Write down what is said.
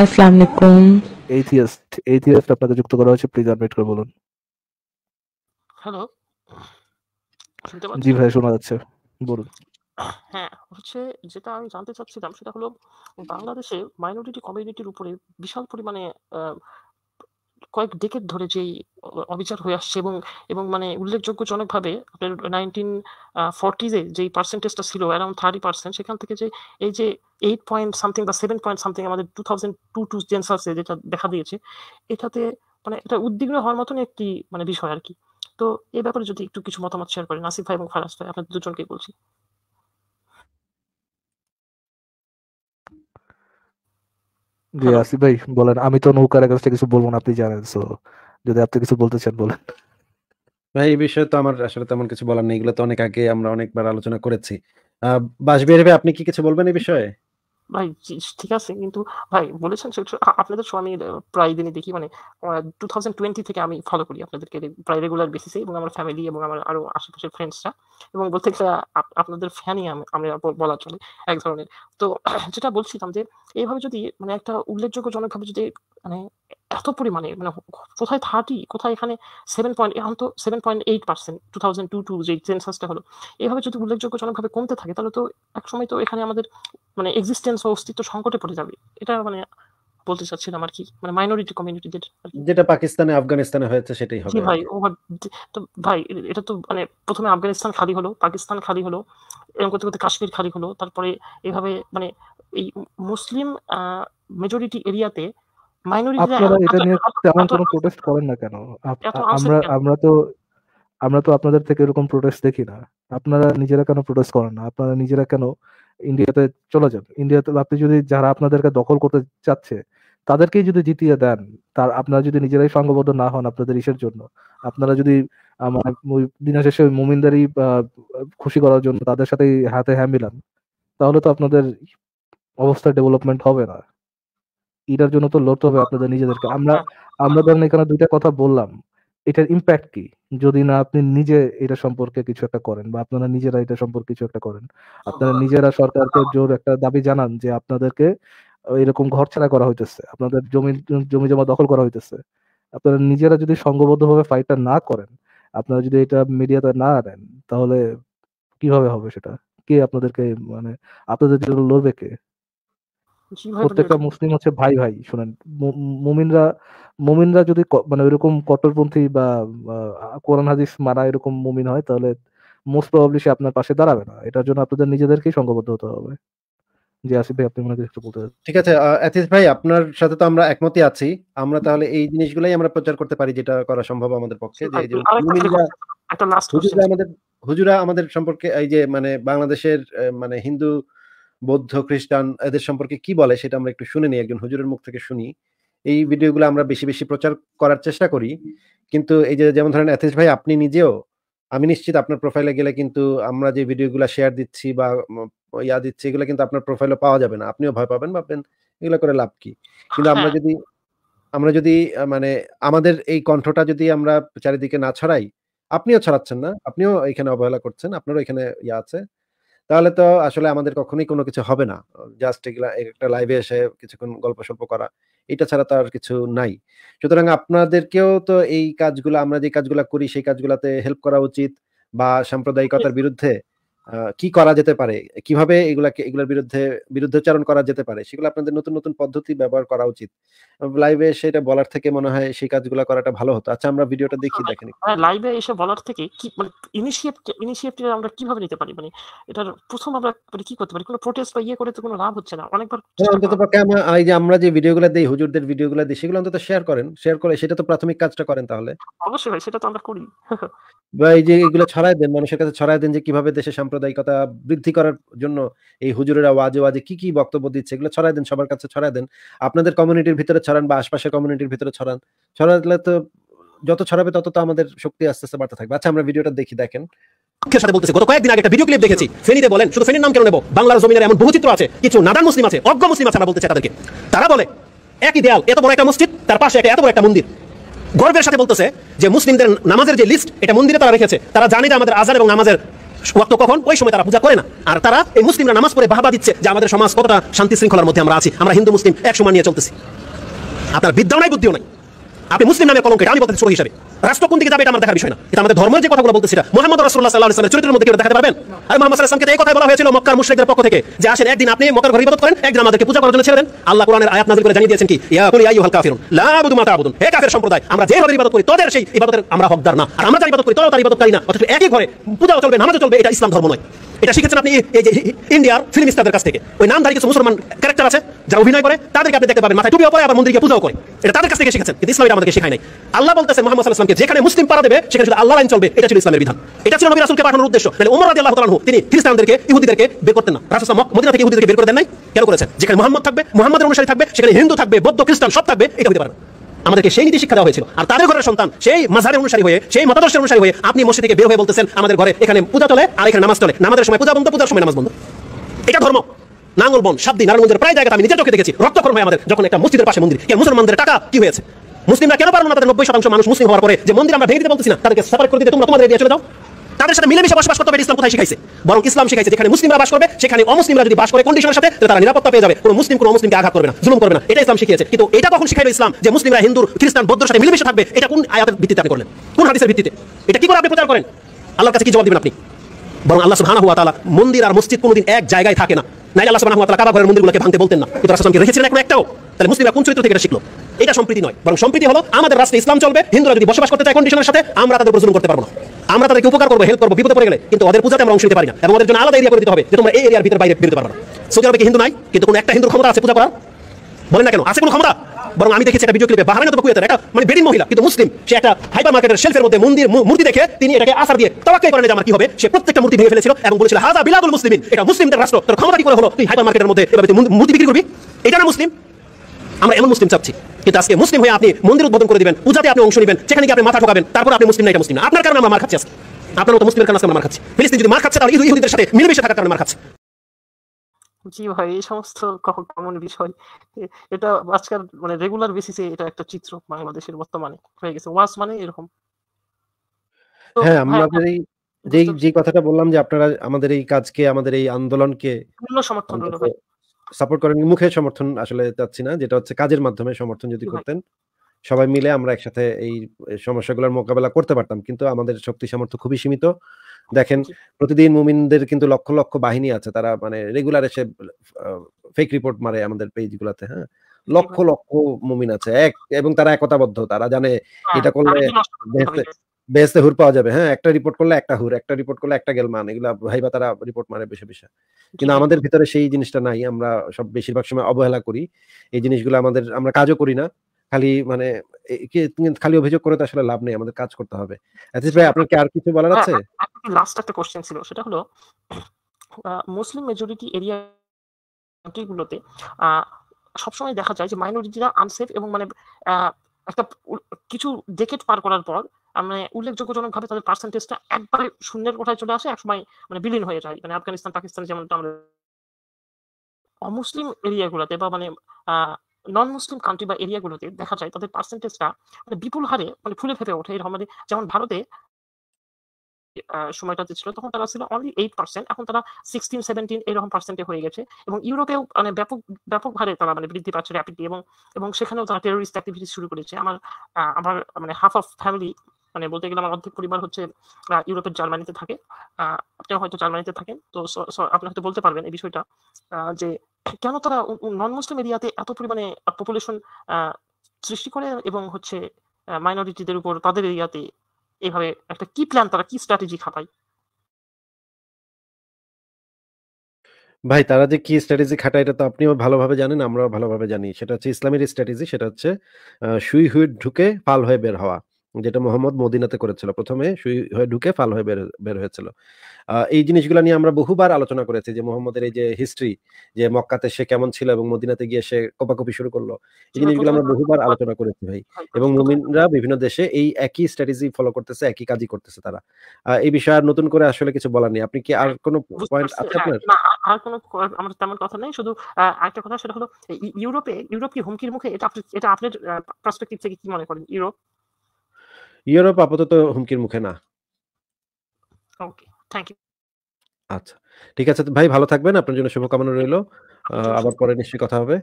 আসসালামু আলাইকুম আপনাকে যুক্ত করা হয়েছে প্লিজ আনমিউট করে বলুন হ্যালো জি ভাই শোনা যাচ্ছে বলুন হ্যাঁ হচ্ছে যেটা আমি জানতে চাচ্ছিলাম সেটা হলো বাংলাদেশে মাইনরিটি কমিউনিটির উপরে বিশাল পরিমাণে কয়েক ডেকেট ধরে যে অবিচার হয়ে আসছে এবং এবং মানে উল্লেখযোগ্যজনকভাবে আপনার নাইনটিন ফর্টিজে যে পার্সেন্টেজটা ছিল অ্যারাউন্ড থার্টি পার্সেন্ট সেখান থেকে যে এই যে এইট পয়েন্ট সামথিং বা সেভেন পয়েন্ট সামথিং আমাদের টু থাউজেন্ড টু টু জেন্সার্সে যেটা দেখা দিয়েছে এটাতে মানে এটা উদ্বিগ্ন হওয়ার মতন একটি মানে বিষয় আর কি তো এই ব্যাপারে যদি একটু কিছু মতামত শেয়ার করেন আসিফ ভাই এবং ফারাস ভাই আপনাদের দুজনকেই বলছি জি আসিফ ভাই বলেন আমি তো নৌকার এগেনস্টে কিছু বলবো না আপনি জানেন সো যদি আপনি কিছু বলতে চান বলেন ভাই এই বিষয়ে তো আমার আসলে তেমন কিছু বলার নেই এগুলো তো অনেক আগে আমরা অনেকবার আলোচনা করেছি বাসবিহারি ভাই আপনি কি কিছু বলবেন এই বিষয়ে ভাই ঠিক আছে কিন্তু ভাই বলেছেন আপনাদের শো আমি প্রায় দিনই দেখি মানে টু থাউজেন্ড টোয়েন্টি থেকে আমি ফলো করি আপনাদেরকে প্রায় রেগুলার বেসিসে এবং আমার ফ্যামিলি এবং আমার আরো আশেপাশের ফ্রেন্ডসরা এবং বলতে গেলে আপনাদের ফ্যানই আমরা বলা চলে এক ধরনের তো যেটা বলছিলাম যে এইভাবে যদি মানে একটা উল্লেখযোগ্যজনকভাবে যদি মানে এত পরিমাণে মানে কোথায় থার্টি কোথায় এখানে সেভেন পয়েন্ট এখন তো seven point eight percent two thousand two two যে সেন্সাসটা হলো এইভাবে যদি উল্লেখযোগ্যজনকভাবে কমতে থাকে তাহলে তো এক সময় তো এখানে আমাদের মানে এক্সিস্টেন্স ও অস্তিত্ব সংকটে পড়ে যাবে এটা মানে বলতে চাচ্ছিলাম আর কি মানে মাইনরিটি কমিউনিটিদের যেটা পাকিস্তানে আফগানিস্তানে হয়েছে সেটাই হবে ভাই ওভার তো ভাই এটা তো মানে প্রথমে আফগানিস্তান খালি হলো পাকিস্তান খালি হলো এরকম করতে করতে কাশ্মীর খালি হলো তারপরে এভাবে মানে এই মুসলিম মেজরিটি এরিয়াতে আপনারা এটা নিয়ে তেমন কোনো প্রোটেস্ট করেন না কেন আমরা আমরা তো আমরা তো আপনাদের থেকে এরকম প্রোটেস্ট দেখি না আপনারা নিজেরা কেন প্রোটেস্ট করেন না আপনারা নিজেরা কেন ইন্ডিয়াতে চলে যান ইন্ডিয়াতে আপনি যদি যারা আপনাদেরকে দখল করতে চাচ্ছে তাদেরকেই যদি জিতিয়ে দেন তার আপনারা যদি নিজেরাই সংঘবদ্ধ না হন আপনাদের ইসের জন্য আপনারা যদি আমার দিনের শেষে মুমিনদারি খুশি করার জন্য তাদের সাথে হাতে হ্যাঁ মিলান তাহলে তো আপনাদের অবস্থা ডেভেলপমেন্ট হবে না এটার জন্য তো লড়তে হবে আপনাদের নিজেদেরকে আমরা আমরা ধরেন এখানে দুইটা কথা বললাম এটার ইম্প্যাক্ট কি যদি না আপনি নিজে এটা সম্পর্কে কিছু একটা করেন বা আপনারা নিজেরা এটা সম্পর্কে কিছু একটা করেন আপনারা নিজেরা সরকারকে জোর একটা দাবি জানান যে আপনাদেরকে এরকম ঘর ছাড়া করা হইতেছে আপনাদের জমি জমি জমা দখল করা হইতেছে আপনারা নিজেরা যদি সংঘবদ্ধভাবে ফাইটটা না করেন আপনারা যদি এটা মিডিয়াতে না আনেন তাহলে কিভাবে হবে সেটা কে আপনাদেরকে মানে আপনাদের জন্য লড়বে কে প্রত্যেকটা মুসলিম হচ্ছে ভাই ভাই শুনেন মুমিনরা মুমিনরা যদি মানে এরকম কট্টরপন্থী বা কোরআন হাদিস মারা এরকম মুমিন হয় তাহলে মোস্ট প্রবাবলি সে আপনার পাশে দাঁড়াবে না এটার জন্য আপনাদের নিজেদেরকেই সঙ্গবদ্ধ হতে হবে জি আসিফ ভাই আপনি মনে বলতে ঠিক আছে আতিস ভাই আপনার সাথে তো আমরা একমতই আছি আমরা তাহলে এই জিনিসগুলাই আমরা প্রচার করতে পারি যেটা করা সম্ভব আমাদের পক্ষে আচ্ছা, যে হুজুরা আমাদের হুজুরা আমাদের সম্পর্কে এই যে মানে বাংলাদেশের মানে হিন্দু বৌদ্ধ খ্রিস্টান এদের সম্পর্কে কি বলে সেটা আমরা একটু শুনে নিই একজন হুজুরের মুখ থেকে শুনি এই ভিডিওগুলো আমরা বেশি বেশি প্রচার করার চেষ্টা করি কিন্তু এই যে যেমন ধরেন এথেশ ভাই আপনি নিজেও আমি নিশ্চিত আপনার প্রোফাইলে গেলে কিন্তু আমরা যে ভিডিওগুলো শেয়ার দিচ্ছি বা ইয়া দিচ্ছি এগুলো কিন্তু আপনার প্রোফাইলে পাওয়া যাবে না আপনিও ভয় পাবেন ভাববেন এগুলো করে লাভ কি কিন্তু আমরা হ্যাঁ। যদি আমরা যদি মানে আমাদের এই কণ্ঠটা যদি আমরা চারিদিকে না ছড়াই আপনিও ছড়াচ্ছেন না আপনিও এখানে অবহেলা করছেন আপনারও এখানে ইয়া আছে তাহলে তো আসলে আমাদের কখনোই কোনো কিছু হবে না জাস্ট এগুলা একটা লাইভে এসে কিছুক্ষণ গল্প সল্প করা এটা ছাড়া তো আর কিছু নাই সুতরাং আপনাদেরকেও তো এই কাজগুলো আমরা যে কাজগুলো করি সেই কাজগুলোতে হেল্প করা উচিত বা সাম্প্রদায়িকতার হ্যাঁ। বিরুদ্ধে কি করা যেতে পারে কিভাবে এগুলাকে এগুলোর বিরুদ্ধে বিরুদ্ধাচরণ করা যেতে পারে সেগুলো আপনাদের নতুন নতুন পদ্ধতি ব্যবহার করা উচিত লাইভে সেটা বলার থেকে মনে হয় সেই কাজগুলো করাটা ভালো হতো আচ্ছা আমরা ভিডিওটা দেখি দেখেন লাইভে হ্যাঁ, এসে বলার থেকে কি মানে ইনিশিয়েটিভ ইনিশিয়েটিভ আমরা কিভাবে নিতে পারি মানে এটার প্রথম আমরা মানে কি করতে পারি কোনো প্রোটেস্ট বা ইয়ে করে তো কোনো লাভ হচ্ছে না অনেকবার হ্যাঁ, অন্তত পক্ষে আমরা এই যে আমরা যে ভিডিওগুলো দেই হুজুরদের ভিডিওগুলো দেই সেগুলো অন্তত শেয়ার করেন শেয়ার করে সেটা তো প্রাথমিক কাজটা করেন তাহলে অবশ্যই ভাই সেটা তো আমরা করি বা এই যে এগুলো ছড়ায় দেন মানুষের কাছে ছড়ায় দেন যে কিভাবে দেশে সাম্প্রদায়িক সাম্প্রদায়িকতা বৃদ্ধি করার জন্য এই হুজুরেরা ওয়াজে ওয়াজে কি কি বক্তব্য দিচ্ছে এগুলো ছড়ায় দেন সবার কাছে ছড়ায় দেন আপনাদের কমিউনিটির ভিতরে ছড়ান বা আশপাশের কমিউনিটির ভিতরে ছড়ান ছড়ালে তো যত ছড়াবে তত তো আমাদের শক্তি আস্তে আস্তে বাড়তে থাকবে আচ্ছা আমরা ভিডিওটা দেখি দেখেন পক্ষের সাথে বলতেছে গত কয়েকদিন আগে একটা ভিডিও ক্লিপ দেখেছি বলেন শুধু নাম কেন নেব বাংলার জমিনের এমন বহু চিত্র আছে কিছু নাদান মুসলিম আছে অজ্ঞ মুসলিম আছে আমরা তাদেরকে তারা বলে একই দেয়াল এত বড় একটা মসজিদ তার পাশে একটা এত বড় একটা মন্দির গর্বের সাথে বলতেছে যে মুসলিমদের নামাজের যে লিস্ট এটা মন্দিরে তারা রেখেছে তারা জানে যে আমাদের আজার এবং নামাজের ওয়াক্ত কখন ওই সময় তারা পূজা করে না আর তারা এই মুসলিমরা নামাজ পড়ে বাহবা দিচ্ছে যে আমাদের সমাজ কতটা শান্তি শৃঙ্খলার মধ্যে আমরা আছি আমরা হিন্দু মুসলিম এক সময় নিয়ে চলতেছি আপনার বিদ্যাও নাই বুদ্ধিও নাই আপনি মুসলিম নামে কলঙ্কে আমি বলতে হিসাবে রাষ্ট্র কোন দিকে যাবে এটা আমার দেখার বিষয় না এটা আমাদের ধর্মের যে কথাগুলো বলতে সেটা মোহাম্মদ রাসুল্লাহ সাল্লাহ ইসলামের চরিত্রের মধ্যে কেউ দেখাতে পারবেন আর মোহাম্মদ সাল্লামকে এই কথা বলা হয়েছিল মক্কার মুশ্রিকদের পক্ষ থেকে যে আসেন একদিন আপনি মক্কার ঘরে ইবাদত করেন একদিন আমাদেরকে পূজা করার জন্য ছেড়ে দেন আল্লাহ কোরআনের আয়াত নাযিল করে জানিয়ে দিয়েছেন কি ইয়া কুল ইয়া আইয়ুহাল কাফিরুন লা আবুদু মা তা'বুদুন হে কাফের সম্প্রদায় আমরা যেভাবে ইবাদত করি তোদের সেই ইবাদতের আমরা হকদার না আর আমরা যারা ইবাদত করি তোরাও তার ইবাদত করি না অথচ একই ঘরে পূজা চলবে নামাজও চলবে এটা ইসলাম ধর্ম নয় এটা শিখেছেন আপনি এই যে ইন্ডিয়ার ফিল্ম স্টারদের কাছ থেকে ওই নামধারী কিছু মুসলমান ক্যারেক্টার আছে যারা অভিনয় করে তাদেরকে আপনি দেখতে পাবেন মাথায় টুপিও পরে আবার মন্দিরকে পূজাও করে এটা তাদের কাছ থেকে শিখেছেন কিন্তু ইসলামের এটা আমাদেরকে শেখায় নাই আল্লাহ বলতেছে মোহাম্মদ সাল্লাহামকে যেখানে মুসলিম পারা দেবে সেখানে শুধু আল্লাহ আইন চলবে এটা ছিল ইসলামের বিধান এটা ছিল নবী রাসুলকে পাঠানোর উদ্দেশ্য তাহলে ওমর রাজি আল্লাহ তিনি খ্রিস্টানদেরকে ইহুদিদেরকে বের করতেন না রাসুল মক মদিনা থেকে ইহুদিদেরকে বের করে দেন নাই কেন করেছেন যেখানে মোহাম্মদ থাকবে মোহাম্মদের অনুসারী থাকবে সেখানে হিন্দু থাকবে বৌদ্ধ খ্রিস্টান সব থাকবে এটা হতে পারে আমাদেরকে সেই নীতি শিক্ষা দেওয়া হয়েছিল আর তাদের ঘরের সন্তান সেই মাঝারে অনুসারী হয়ে সেই মতাদর্শের অনুসারী হয়ে আপনি মসজিদ থেকে বের হয়ে বলতেছেন আমাদের ঘরে এখানে পূজা চলে আর এখানে নামাজ চলে নামাজের সময় পূজা বন্ধ পূজার সময় নামাজ বন্ধ এটা ধর্ম নাঙ্গল বন সাবদি নারায়ণগঞ্জের প্রায় জায়গা আমি নিজের চোখে দেখেছি রক্তক্ষরণ হয় আমাদের যখন একটা মসজিদের পাশে মন্দির কে মুসলমানদের টাকা কি হয়েছে মুসলিমরা কেন পারবো না তাদের নব্বই শতাংশ মানুষ মুসলিম হওয়ার পরে যে মন্দির আমরা ভেঙে দিতে বলতেছি না তাদেরকে সাপার করে দিতে তোমরা তোমাদের দিয়ে চলে যাও তাদের সাথে মিলেমিশে বসবাস করতে হবে ইসলাম কোথায় শিখাইছে বরং ইসলাম শিখাইছে যেখানে মুসলিমরা বাস করবে সেখানে অমুসলিমরা যদি বাস করে কন্ডিশনের সাথে তারা নিরাপত্তা পেয়ে যাবে কোনো মুসলিম কোনো মুসলিমকে আঘাত করবে না জুলুম করবে না এটা ইসলাম শিখিয়েছে কিন্তু এটা কখন শিখাইলো ইসলাম যে মুসলিমরা হিন্দু খ্রিস্টান বৌদ্ধ সাথে মিলেমিশে থাকবে এটা কোন আয়াতের ভিত্তিতে আপনি করলেন কোন হাদিসের ভিত্তিতে এটা কি করে আপনি প্রচার করেন আল্লাহর কাছে কি জবাব দিবেন আপনি বরং আল্লাহ সুহানা হুয়া তালা মন্দির আর মসজিদ কোনোদিন এক জায়গায় থাকে না নাই আল্লাহ সুহানা হুয়া তালা কাবা ঘরের মন্দিরগুলোকে ভাঙতে বলতেন না কিন্তু রাসূলকে রেখেছিলেন এখন একটাও তাহলে মুসলিমরা কোন চরিত্র থেকে এটা শিখলো এটা সম্প্রীতি নয় বরং সম্প্রীতি হলো আমাদের রাষ্ট্রে ইসলাম চলবে হিন্দুরা যদি বসবাস করতে চায় কন্ডিশনের সাথে আমরা তাদের প্রচলন করতে পারবো না আমরা তাদেরকে উপকার করবো হেল্প করবো বিপদে পড়ে গেলে কিন্তু ওদের পূজাতে আমরা অংশ নিতে পারি না এবং ওদের জন্য আলাদা এরিয়া করে দিতে হবে যে তোমরা এই এরিয়ার ভিতরে বাইরে বেরোতে পারবো না সৌদি আরবে হিন্দু নাই কিন্তু কোনো একটা হিন্দুর ক্ষমতা আছে পূজা করার বলেন না কেন আছে কোনো ক্ষমতা বরং আমি দেখেছি একটা ভিডিও ক্লিপে বাহারানা তো কুয়েতের একটা মানে বেরিন মহিলা কিন্তু মুসলিম সে একটা হাইপার মার্কেটের শেলফের মধ্যে মন্দির মূর্তি দেখে তিনি এটাকে আসার দিয়ে তবাক্কাই করেন যে আমার কি হবে সে প্রত্যেকটা মূর্তি ভেঙে ফেলেছিল এবং বলেছিল হাজা বিলাদুল মুসলিমিন এটা মুসলিমদের রাষ্ট্র তোর ক্ষমতা কি করে হলো তুই হাইপার মার্কেটের মধ্যে এভাবে মূর্তি বিক্রি করবি এটা না মুসলিম আমরা এমন মুসলিম চাচ্ছি কিন্তু আজকে মুসলিম হয়ে আপনি মন্দির উদ্বোধন করে দিবেন পূজাতে আপনি অংশ নেবেন সেখানে কি আপনি মাথা ঠকাবেন তারপর আপনি মুসলিম না এটা মুসলিম না আপনার কারণে আমরা মার খাচ্ছি আজকে আপনার মতো মুসলিমের কারণে আমরা মার খাচ্ছি ফিলিস্তিন যদি মার খাচ্ছে তাহলে ইহুদিদের সাথে মিলেমিশে থাকার কারণে মার খাচ্ছে জি ভাই এই সমস্ত কমন বিষয় এটা আজকাল মানে রেগুলার বেসিসে এটা একটা চিত্র বাংলাদেশের বর্তমানে হয়ে গেছে ওয়াস মানে এরকম হ্যাঁ আমরা হ্যাঁ, এই যে হ্যাঁ, যে কথাটা বললাম যে আপনারা আমাদের এই কাজকে আমাদের এই আন্দোলনকে সমর্থন সাপোর্ট করেন মুখে সমর্থন আসলে চাচ্ছি না যেটা হচ্ছে কাজের মাধ্যমে সমর্থন যদি করতেন সবাই মিলে আমরা একসাথে এই সমস্যাগুলোর মোকাবেলা করতে পারতাম কিন্তু আমাদের শক্তি সামর্থ্য খুবই সীমিত দেখেন প্রতিদিন মুমিনদের কিন্তু লক্ষ লক্ষ বাহিনী আছে তারা মানে রেগুলার এসে ফেক রিপোর্ট মারে আমাদের গুলাতে হ্যাঁ লক্ষ লক্ষ মুমিন আছে এক এবং তারা একতাবদ্ধ তারা জানে হ্যাঁ, এটা করলে বেহেস্তে হুর পাওয়া যাবে হ্যাঁ একটা রিপোর্ট করলে একটা হুর একটা রিপোর্ট করলে একটা গেল মানে এগুলা ভাইবা তারা রিপোর্ট মারে বেশি বেশি কিন্তু আমাদের ভিতরে সেই জিনিসটা নাই আমরা সব বেশিরভাগ সময় অবহেলা করি এই জিনিসগুলো আমাদের আমরা কাজও করি না খালি মানে খালি অভিযোগ করে তো আসলে লাভ নেই আমাদের কাজ করতে হবে আজিজ ভাই আপনার কি আর কিছু বলার আছে লাস্ট একটা কোশ্চেন ছিল সেটা হলো মুসলিম মেজরিটি এরিয়া কান্ট্রিগুলোতে সবসময় দেখা যায় যে মাইনরিটিরা আনসেফ এবং মানে একটা কিছু ডেকেট পার করার পর মানে উল্লেখযোগ্যজনক ভাবে তাদের পার্সেন্টেজটা একবারে শূন্যের কোঠায় চলে আসে একসময় মানে বিলীন হয়ে যায় মানে আফগানিস্তান পাকিস্তান যেমনটা আমরা অমুসলিম এরিয়াগুলোতে বা মানে নন মুসলিম কান্ট্রি বা এরিয়াগুলোতে দেখা যায় তাদের পার্সেন্টেজটা মানে বিপুল হারে মানে ফুলে ফেপে ওঠে এরকম মানে যেমন ভারতে সময়টাতে ছিল তখন তারা ছিল অনলি এইট পার্সেন্ট এখন তারা সিক্সটিন সেভেন্টিন এরকম পার্সেন্টে হয়ে গেছে এবং ইউরোপেও মানে ব্যাপক ব্যাপক হারে তারা মানে বৃদ্ধি পাচ্ছে র্যাপিডলি এবং এবং সেখানেও তারা টেরোরিস্ট অ্যাক্টিভিটি শুরু করেছে আমার আমার মানে হাফ অফ ফ্যামিলি মানে বলতে গেলে আমার অর্ধেক পরিবার হচ্ছে ইউরোপের জার্মানিতে থাকে আপনিও হয়তো জার্মানিতে থাকেন তো আপনি হয়তো বলতে পারবেন এই বিষয়টা যে কেন তারা নন মুসলিম এরিয়াতে এত পরিমাণে পপুলেশন সৃষ্টি করে এবং হচ্ছে মাইনরিটিদের উপর তাদের এরিয়াতে এভাবে একটা কি প্ল্যান তারা কি স্ট্র্যাটেজি খাটায় ভাই তারা যে কি স্ট্র্যাটেজি খাটায় এটা তো আপনিও ভালোভাবে জানেন আমরাও ভালোভাবে জানি সেটা হচ্ছে ইসলামের স্ট্র্যাটেজি সেটা হচ্ছে সুই হুইট ঢুকে ফাল হয়ে বের হওয়া যেটা মোহাম্মদ মদিনাতে করেছিল প্রথমে সুই হয়ে ঢুকে ফাল হয়ে বের বের হয়েছিল এই জিনিসগুলো নিয়ে আমরা বহুবার আলোচনা করেছি যে মোহাম্মদের এই যে হিস্ট্রি যে মক্কাতে সে কেমন ছিল এবং মদিনাতে গিয়ে সে কপাকপি শুরু করলো এই জিনিসগুলো আমরা বহুবার আলোচনা করেছি ভাই এবং মুমিনরা বিভিন্ন দেশে এই একই স্ট্র্যাটেজি ফলো করতেছে একই কাজই করতেছে তারা এই বিষয়ে আর নতুন করে আসলে কিছু বলার নেই আপনি কি আর কোনো পয়েন্ট আছে আপনার আর কোনো আমার তেমন কথা নেই শুধু একটা কথা সেটা হলো ইউরোপে ইউরোপ কি হুমকির মুখে এটা এটা আপনার পার্সপেক্টিভ থেকে কি মনে করেন ইউরোপ ইউরোপ আপাতত হুমকির মুখে না আচ্ছা ঠিক আছে ভাই ভালো থাকবেন আপনার জন্য শুভকামনা রইল আবার পরে নিশ্চয়ই কথা হবে